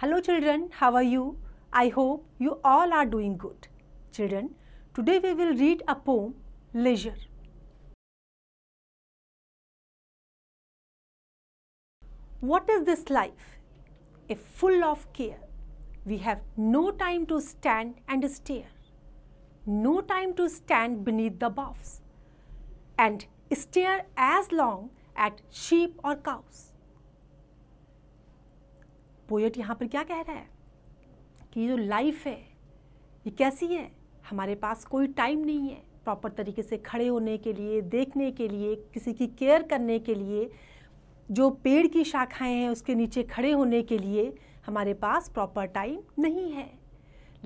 Hello children, how are you? I hope you all are doing good. Children, today we will read a poem, Leisure. What is this life? If full of care, we have no time to stand and stare, no time to stand beneath the boughs, and stare as long at sheep or cows. Poet यहाँ पर क्या कह रहा है कि जो life है ये कैसी है हमारे पास कोई टाइम नहीं है प्रॉपर तरीके से खड़े होने के लिए देखने के लिए किसी की केयर करने के लिए जो पेड़ की शाखाएं हैं उसके नीचे खड़े होने के लिए हमारे पास प्रॉपर टाइम नहीं है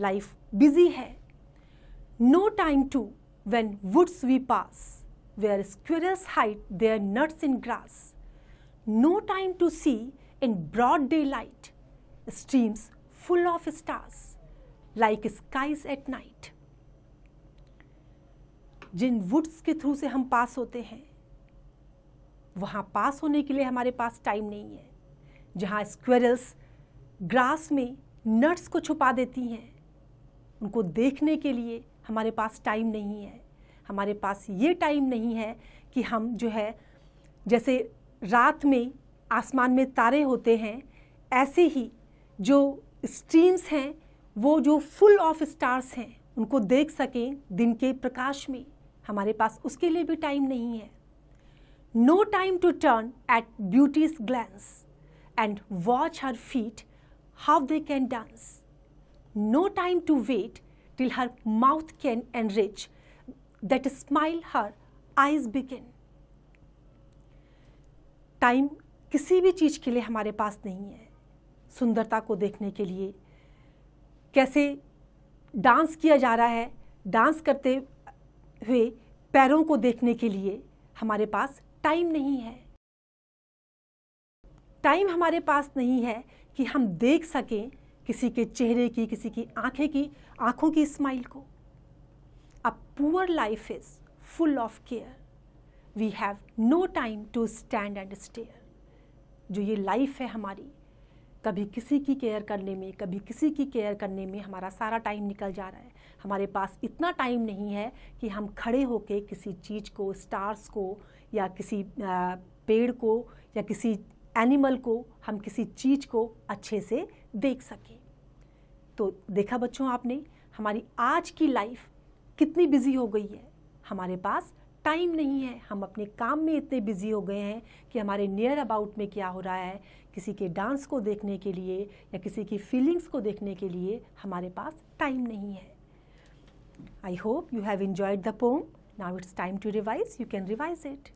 लाइफ बिजी है no time to when woods we pass where squirrels hide their nuts in grass. No time to see in broad daylight, streams full of stars, like skies at night. जिन woods के through से हम पास होते हैं वहाँ पास होने के लिए हमारे पास टाइम नहीं है जहाँ स्क्वेरल्स ग्रास में नट्स को छुपा देती हैं उनको देखने के लिए हमारे पास टाइम नहीं है हमारे पास ये टाइम नहीं है कि हम जो है जैसे रात में आसमान में तारे होते हैं ऐसे ही जो स्ट्रीम्स हैं वो जो फुल ऑफ स्टार्स हैं उनको देख सकें दिन के प्रकाश में हमारे पास उसके लिए भी टाइम नहीं है no time to turn at beauty's glance and watch her feet how they can dance no time to wait till her mouth can can reach that smile her eyes begin time किसी भी चीज़ के लिए हमारे पास नहीं है सुंदरता को देखने के लिए कैसे डांस किया जा रहा है डांस करते हुए पैरों को देखने के लिए हमारे पास टाइम नहीं है टाइम हमारे पास नहीं है कि हम देख सकें किसी के चेहरे की किसी की आंखें की आंखों की स्माइल को A poor life is full of care. We have no time to stand and stare जो ये लाइफ है हमारी कभी किसी की केयर करने में कभी किसी की केयर करने में हमारा सारा टाइम निकल जा रहा है हमारे पास इतना टाइम नहीं है कि हम खड़े होके किसी चीज़ को स्टार्स को या किसी पेड़ को या किसी एनिमल को हम किसी चीज़ को अच्छे से देख सकें तो देखा बच्चों आपने हमारी आज की लाइफ कितनी बिजी हो गई है हमारे पास टाइम नहीं है हम अपने काम में इतने बिजी हो गए हैं कि हमारे नियर अबाउट में क्या हो रहा है किसी के डांस को देखने के लिए या किसी की फीलिंग्स को देखने के लिए हमारे पास टाइम नहीं है I hope you have enjoyed the poem now it's time to revise you can revise it